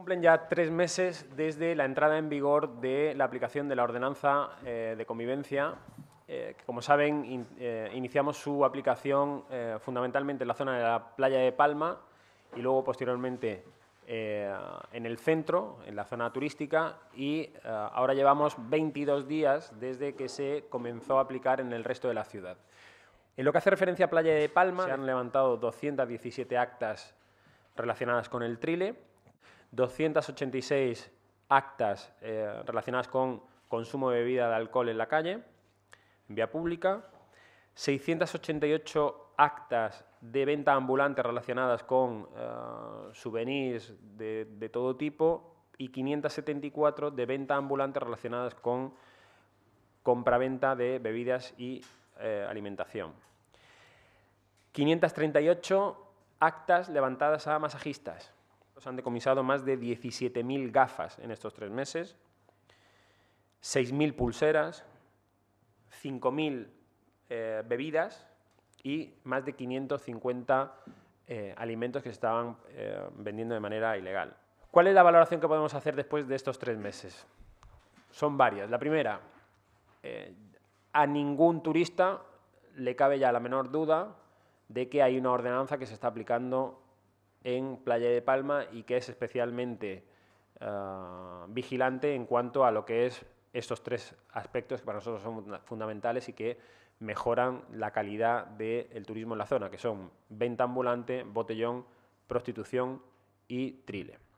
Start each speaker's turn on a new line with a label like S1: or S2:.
S1: cumplen ya tres meses desde la entrada en vigor de la aplicación de la ordenanza eh, de convivencia, eh, como saben eh, iniciamos su aplicación fundamentalmente en la zona de la playa de Palma y luego posteriormente en el centro, en la zona turística, y ahora llevamos 22 días desde que se comenzó a aplicar en el resto de la ciudad. En lo que hace referencia a Playa de Palma, se han levantado 217 actas relacionadas con el trile 286 actas eh, relacionadas con consumo de bebida de alcohol en la calle, en vía pública, 688 actas de venta ambulante relacionadas con eh, souvenirs de, todo tipo y 574 de venta ambulante relacionadas con compraventa de bebidas y eh, alimentación. 538 actas levantadas a masajistas, se han decomisado más de 17.000 gafas en estos tres meses, 6.000 pulseras, 5.000 eh, bebidas y más de 550 eh, alimentos que se estaban eh, vendiendo de manera ilegal. ¿Cuál es la valoración que podemos hacer después de estos tres meses? Son varias. La primera, a ningún turista le cabe ya la menor duda de que hay una ordenanza que se está aplicando en Playa de Palma y que es especialmente ah, vigilante en cuanto a lo que es estos tres aspectos que para nosotros son fundamentales y que mejoran la calidad del turismo en la zona, que son venta ambulante, botellón, prostitución y trile.